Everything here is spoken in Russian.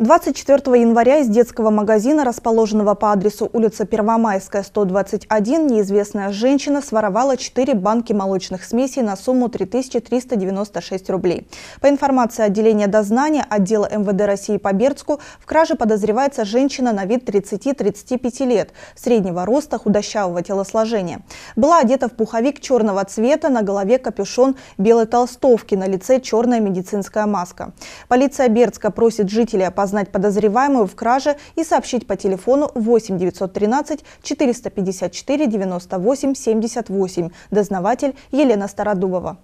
24 января из детского магазина, расположенного по адресу улица Первомайская, 121, неизвестная женщина своровала 4 банки молочных смесей на сумму 3396 рублей. По информации отделения дознания отдела МВД России по Бердску, в краже подозревается женщина на вид 30-35 лет, среднего роста, худощавого телосложения. Была одета в пуховик черного цвета, на голове капюшон белой толстовки, на лице черная медицинская маска. Полиция Бердска просит жителей опознать опознать подозреваемую в краже и сообщить по телефону 8 913 454 98 78. Дознаватель Елена Стародубова.